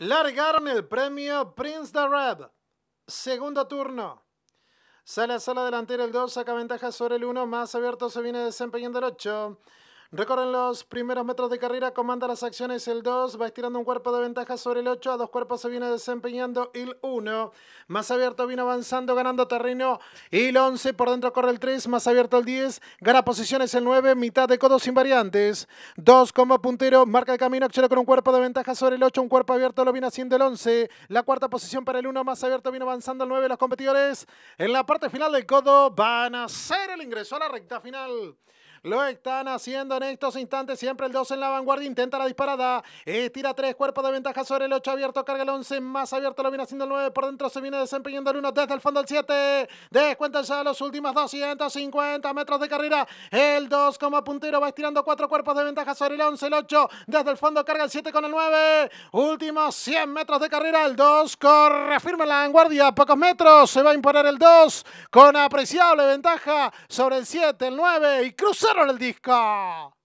Largaron el premio Prince the Red. Segundo turno. Sale a sala delantera el 2, saca ventaja sobre el 1, más abierto se viene desempeñando el 8. Recorren los primeros metros de carrera, comanda las acciones el 2, va estirando un cuerpo de ventaja sobre el 8, a dos cuerpos se viene desempeñando el 1, más abierto viene avanzando, ganando terreno el 11, por dentro corre el 3, más abierto el 10, gana posiciones el 9, mitad de codos sin variantes, 2 como puntero, marca el camino, acelera con un cuerpo de ventaja sobre el 8, un cuerpo abierto lo viene haciendo el 11, la cuarta posición para el 1, más abierto viene avanzando el 9, los competidores en la parte final del codo van a hacer el ingreso a la recta final. Lo están haciendo en estos instantes. Siempre el 2 en la vanguardia. Intenta la disparada. Estira eh, tira 3. cuerpos de ventaja sobre el 8 abierto. Carga el 11. Más abierto lo viene haciendo el 9. Por dentro se viene desempeñando el 1 desde el fondo el 7. descuéntense ya los últimos 250 metros de carrera. El 2 como puntero va estirando 4 cuerpos de ventaja sobre el 11. El 8 desde el fondo carga el 7 con el 9. Últimos 100 metros de carrera. El 2 corre firme la vanguardia. Pocos metros. Se va a imponer el 2 con apreciable ventaja sobre el 7, el 9 y cruza. Zero al disco.